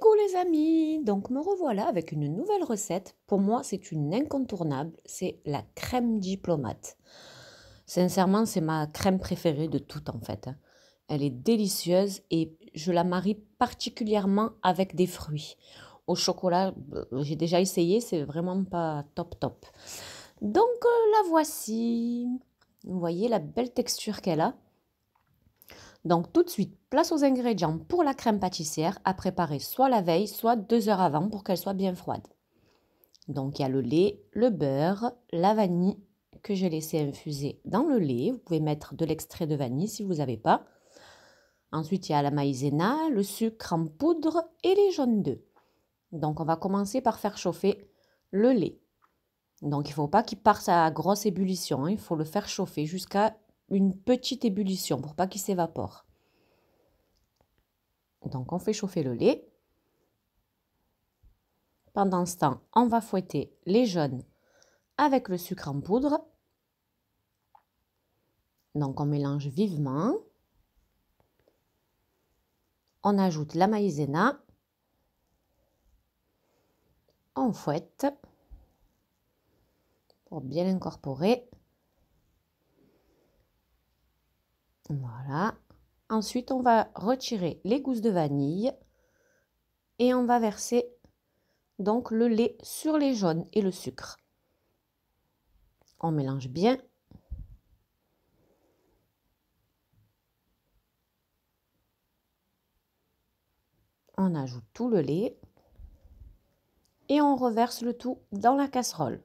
Coucou les amis Donc me revoilà avec une nouvelle recette. Pour moi c'est une incontournable, c'est la crème diplomate. Sincèrement c'est ma crème préférée de toutes en fait. Elle est délicieuse et je la marie particulièrement avec des fruits. Au chocolat euh, j'ai déjà essayé, c'est vraiment pas top top. Donc euh, la voici. Vous voyez la belle texture qu'elle a. Donc tout de suite, place aux ingrédients pour la crème pâtissière à préparer soit la veille, soit deux heures avant pour qu'elle soit bien froide. Donc il y a le lait, le beurre, la vanille que j'ai laissé infuser dans le lait. Vous pouvez mettre de l'extrait de vanille si vous n'avez pas. Ensuite, il y a la maïzena, le sucre en poudre et les jaunes d'œufs. Donc on va commencer par faire chauffer le lait. Donc il ne faut pas qu'il parte à grosse ébullition, hein. il faut le faire chauffer jusqu'à une petite ébullition pour pas qu'il s'évapore. Donc on fait chauffer le lait. Pendant ce temps, on va fouetter les jaunes avec le sucre en poudre. Donc on mélange vivement. On ajoute la maïzena. On fouette pour bien incorporer Voilà. Ensuite, on va retirer les gousses de vanille et on va verser donc le lait sur les jaunes et le sucre. On mélange bien. On ajoute tout le lait et on reverse le tout dans la casserole.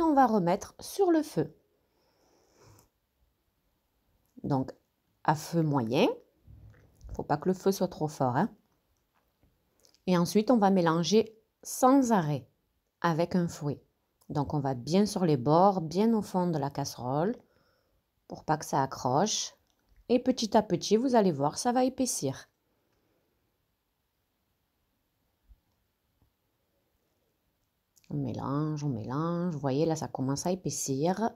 on va remettre sur le feu. Donc à feu moyen, il faut pas que le feu soit trop fort. Hein. Et ensuite, on va mélanger sans arrêt avec un fouet. Donc on va bien sur les bords, bien au fond de la casserole pour pas que ça accroche. Et petit à petit, vous allez voir, ça va épaissir. On mélange, on mélange. Vous voyez, là, ça commence à épaissir.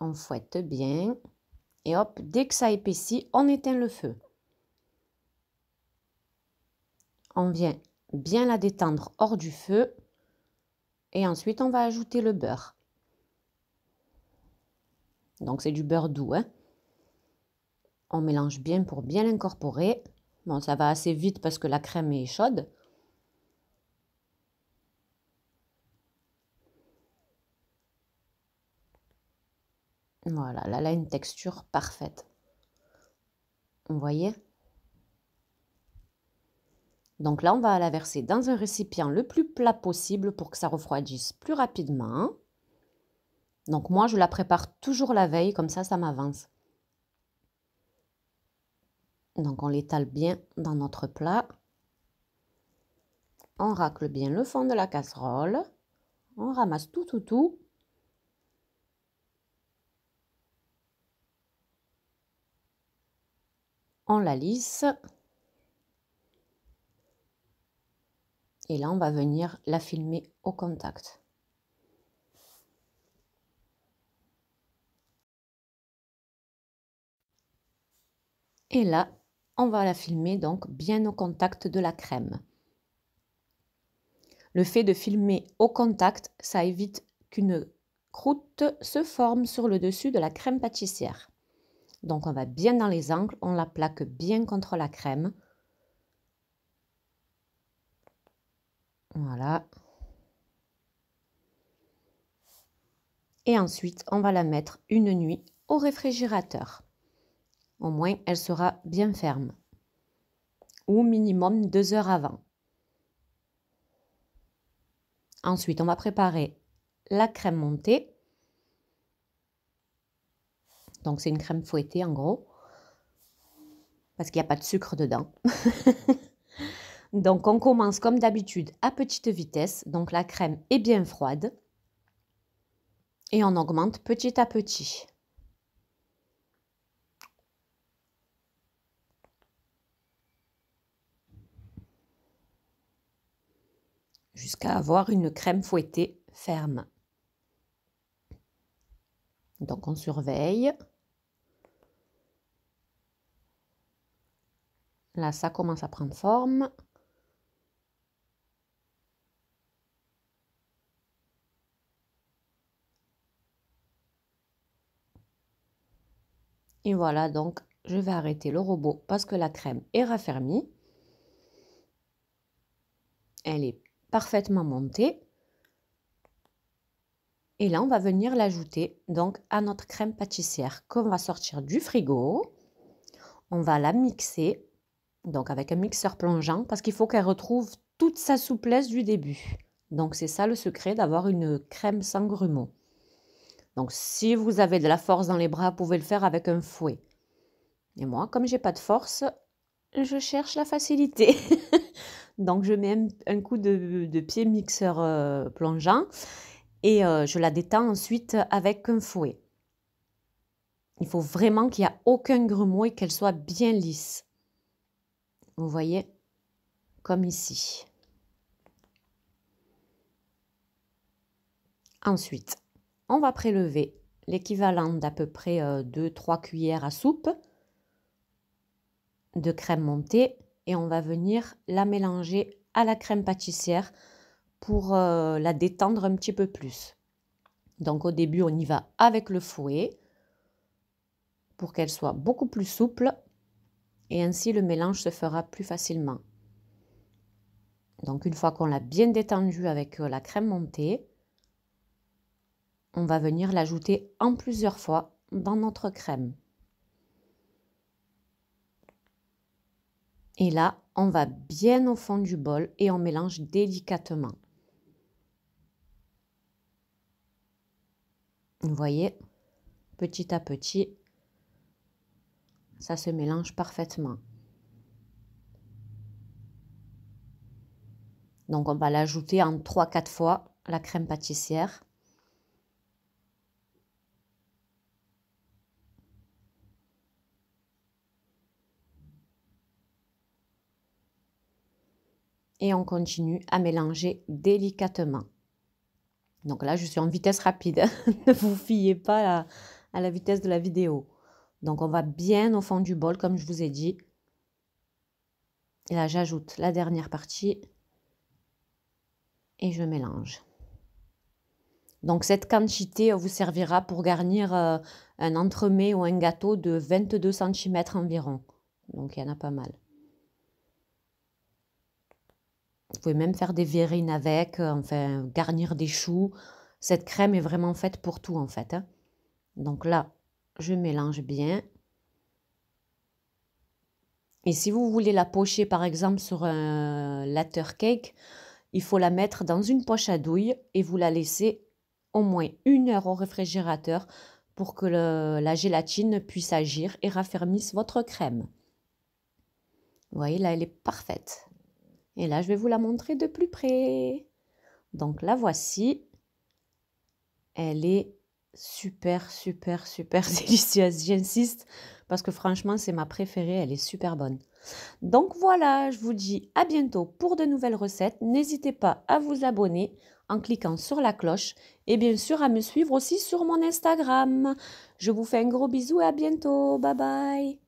On fouette bien. Et hop, dès que ça épaissit, on éteint le feu. On vient bien la détendre hors du feu. Et ensuite, on va ajouter le beurre. Donc, c'est du beurre doux. Hein. on mélange bien pour bien l'incorporer. Bon, ça va assez vite parce que la crème est chaude. Voilà, là, elle une texture parfaite. Vous voyez Donc là, on va la verser dans un récipient le plus plat possible pour que ça refroidisse plus rapidement. Hein. Donc moi, je la prépare toujours la veille, comme ça, ça m'avance. Donc on l'étale bien dans notre plat. On racle bien le fond de la casserole. On ramasse tout, tout, tout. on la lisse. Et là, on va venir la filmer au contact. Et là, on va la filmer donc bien au contact de la crème. Le fait de filmer au contact, ça évite qu'une croûte se forme sur le dessus de la crème pâtissière. Donc on va bien dans les angles, on la plaque bien contre la crème. Voilà. Et ensuite, on va la mettre une nuit au réfrigérateur. Au moins, elle sera bien ferme. Ou minimum deux heures avant. Ensuite, on va préparer la crème montée donc, c'est une crème fouettée en gros, parce qu'il n'y a pas de sucre dedans. donc, on commence comme d'habitude à petite vitesse. Donc, la crème est bien froide et on augmente petit à petit. jusqu'à avoir une crème fouettée ferme. Donc on surveille. Là, ça commence à prendre forme. Et voilà, donc je vais arrêter le robot parce que la crème est raffermie. Elle est parfaitement montée. Et là, on va venir l'ajouter donc à notre crème pâtissière qu'on va sortir du frigo. On va la mixer donc avec un mixeur plongeant, parce qu'il faut qu'elle retrouve toute sa souplesse du début. Donc c'est ça le secret d'avoir une crème sans grumeaux. Donc si vous avez de la force dans les bras, vous pouvez le faire avec un fouet. Et moi, comme j'ai pas de force, je cherche la facilité. Donc je mets un, coup de, pied mixeur euh, plongeant et euh, je la détends ensuite avec un fouet. Il faut vraiment qu'il n'y ait aucun grumeau et qu'elle soit bien lisse. Vous voyez, comme ici. Ensuite, on va prélever l'équivalent d'à peu près 2-3 euh, cuillères à soupe de crème montée et on va venir la mélanger à la crème pâtissière pour euh, la détendre un petit peu plus. Donc au début, on y va avec le fouet pour qu'elle soit beaucoup plus souple et ainsi le mélange se fera plus facilement. Donc une fois qu'on l'a bien détendu avec euh, la crème montée, on va venir l'ajouter en plusieurs fois dans notre crème. Et là, on va bien au fond du bol et on mélange délicatement. Vous voyez, petit à petit, ça se mélange parfaitement. Donc on va l'ajouter en 3-4 fois la crème pâtissière. Et on continue à mélanger délicatement. Donc là, je suis en vitesse rapide. ne vous fiez pas à à la vitesse de la vidéo. Donc on va bien au fond du bol, comme je vous ai dit. Et là, j'ajoute la dernière partie et je mélange. Donc cette quantité vous servira pour garnir euh, un entremets ou un gâteau de 22 cm environ. Donc il y en a pas mal. Vous pouvez même faire des verrines avec, euh, enfin garnir des choux. Cette crème est vraiment faite pour tout en fait. Hein. Donc là, je mélange bien. Et si vous voulez la pocher par exemple sur un latter cake, il faut la mettre dans une poche à douille et vous la laissez au moins une heure au réfrigérateur pour que la gélatine puisse agir et raffermisse votre crème. Vous voyez, là, elle est parfaite. Et là, je vais vous la montrer de plus près. Donc, la voici. Elle est super, super, super délicieuse. J'insiste parce que franchement, c'est ma préférée, elle est super bonne. Donc voilà, je vous dis à bientôt pour de nouvelles recettes. N'hésitez pas à vous abonner en cliquant sur la cloche et bien sûr à me suivre aussi sur mon Instagram. Je vous fais un gros bisou et à bientôt. Bye bye.